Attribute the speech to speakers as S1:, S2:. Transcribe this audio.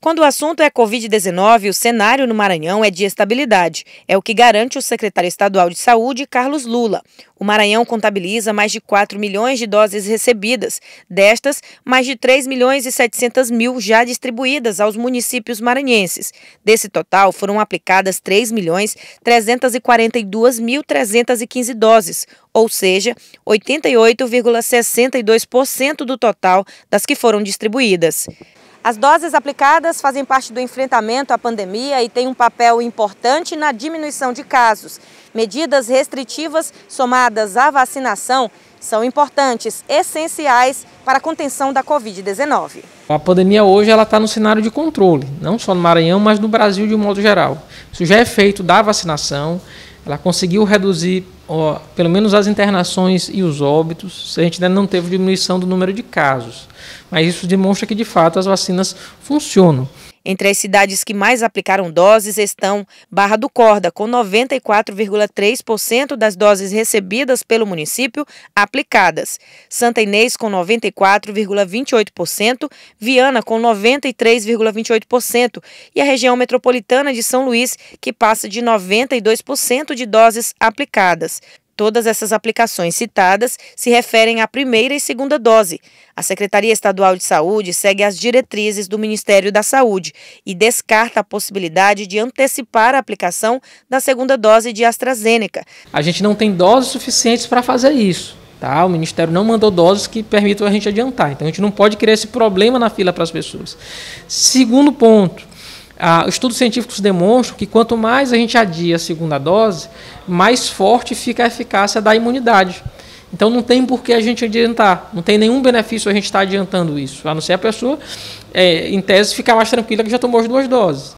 S1: Quando o assunto é Covid-19, o cenário no Maranhão é de estabilidade. É o que garante o secretário estadual de saúde, Carlos Lula. O Maranhão contabiliza mais de 4 milhões de doses recebidas. Destas, mais de 3 milhões e 700 mil já distribuídas aos municípios maranhenses. Desse total, foram aplicadas 3 milhões 342 mil 315 doses, ou seja, 88,62% do total das que foram distribuídas. As doses aplicadas fazem parte do enfrentamento à pandemia e têm um papel importante na diminuição de casos. Medidas restritivas somadas à vacinação são importantes, essenciais para a contenção da Covid-19.
S2: A pandemia hoje ela está no cenário de controle, não só no Maranhão, mas no Brasil de um modo geral. Isso já é feito da vacinação, ela conseguiu reduzir ó, pelo menos as internações e os óbitos, a gente ainda não teve diminuição do número de casos. Mas isso demonstra que, de fato, as vacinas funcionam.
S1: Entre as cidades que mais aplicaram doses estão Barra do Corda, com 94,3% das doses recebidas pelo município aplicadas, Santa Inês com 94,28%, Viana com 93,28% e a região metropolitana de São Luís, que passa de 92% de doses aplicadas. Todas essas aplicações citadas se referem à primeira e segunda dose. A Secretaria Estadual de Saúde segue as diretrizes do Ministério da Saúde e descarta a possibilidade de antecipar a aplicação da segunda dose de AstraZeneca.
S2: A gente não tem doses suficientes para fazer isso. Tá? O Ministério não mandou doses que permitam a gente adiantar. Então a gente não pode criar esse problema na fila para as pessoas. Segundo ponto, ah, estudos científicos demonstram que quanto mais a gente adia a segunda dose, mais forte fica a eficácia da imunidade. Então não tem por que a gente adiantar, não tem nenhum benefício a gente estar adiantando isso, a não ser a pessoa, é, em tese, ficar mais tranquila que já tomou as duas doses.